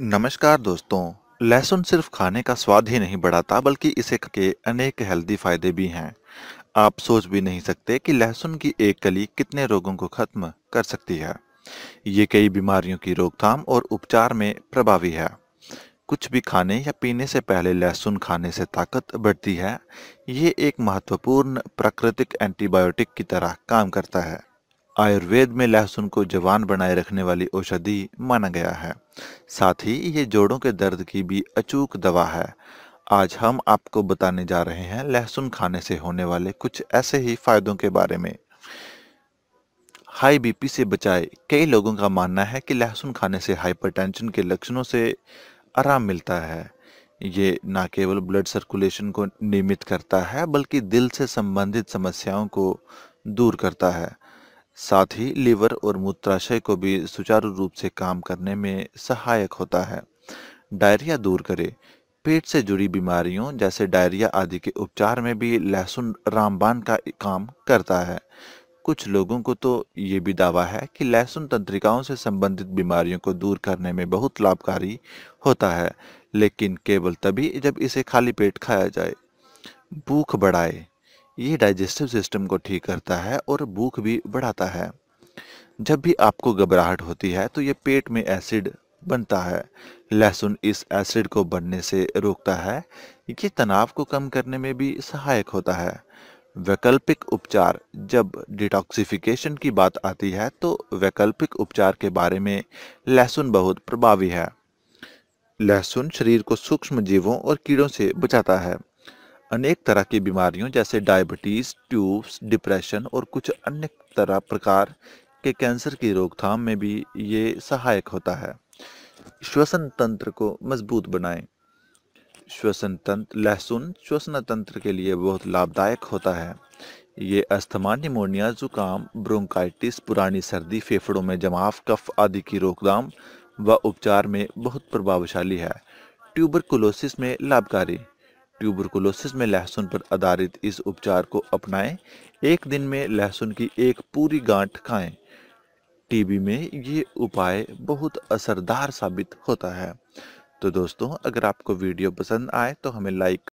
नमस्कार दोस्तों लहसुन सिर्फ खाने का स्वाद ही नहीं बढ़ाता बल्कि इसे के अनेक हेल्दी फायदे भी हैं आप सोच भी नहीं सकते कि लहसुन की एक कली कितने रोगों को खत्म कर सकती है ये कई बीमारियों की रोकथाम और उपचार में प्रभावी है कुछ भी खाने या पीने से पहले लहसुन खाने से ताकत बढ़ती है ये एक महत्वपूर्ण प्राकृतिक एंटीबायोटिक की तरह काम करता है आयुर्वेद में लहसुन को जवान बनाए रखने वाली औषधि माना गया है साथ ही ये जोड़ों के दर्द की भी अचूक दवा है आज हम आपको बताने जा रहे हैं लहसुन खाने से होने वाले कुछ ऐसे ही फायदों के बारे में हाई बीपी से बचाए कई लोगों का मानना है कि लहसुन खाने से हाइपरटेंशन के लक्षणों से आराम मिलता है ये न केवल ब्लड सर्कुलेशन को नियमित करता है बल्कि दिल से संबंधित समस्याओं को दूर करता है साथ ही लीवर और मूत्राशय को भी सुचारू रूप से काम करने में सहायक होता है डायरिया दूर करे पेट से जुड़ी बीमारियों जैसे डायरिया आदि के उपचार में भी लहसुन रामबान का काम करता है कुछ लोगों को तो ये भी दावा है कि लहसुन तंत्रिकाओं से संबंधित बीमारियों को दूर करने में बहुत लाभकारी होता है लेकिन केवल तभी जब इसे खाली पेट खाया जाए भूख बढ़ाए ये डाइजेस्टिव सिस्टम को ठीक करता है और भूख भी बढ़ाता है जब भी आपको घबराहट होती है तो ये पेट में एसिड बनता है लहसुन इस एसिड को बनने से रोकता है ये तनाव को कम करने में भी सहायक होता है वैकल्पिक उपचार जब डिटॉक्सिफिकेशन की बात आती है तो वैकल्पिक उपचार के बारे में लहसुन बहुत प्रभावी है लहसुन शरीर को सूक्ष्म जीवों और कीड़ों से बचाता है अनेक तरह की बीमारियों जैसे डायबिटीज़ ट्यूब्स डिप्रेशन और कुछ अन्य तरह प्रकार के कैंसर की रोकथाम में भी ये सहायक होता है श्वसन तंत्र को मजबूत बनाएं श्वसन तंत्र लहसुन श्वसन तंत्र के लिए बहुत लाभदायक होता है ये अस्थमा निमोनिया जुकाम ब्रोंकाइटिस पुरानी सर्दी फेफड़ों में जमाव कफ आदि की रोकथाम व उपचार में बहुत प्रभावशाली है ट्यूबरकुलोसिस में लाभकारी ट्यूबरकुलोसिस में लहसुन पर आधारित इस उपचार को अपनाएं एक दिन में लहसुन की एक पूरी गांठ खाएं टीबी में ये उपाय बहुत असरदार साबित होता है तो दोस्तों अगर आपको वीडियो पसंद आए तो हमें लाइक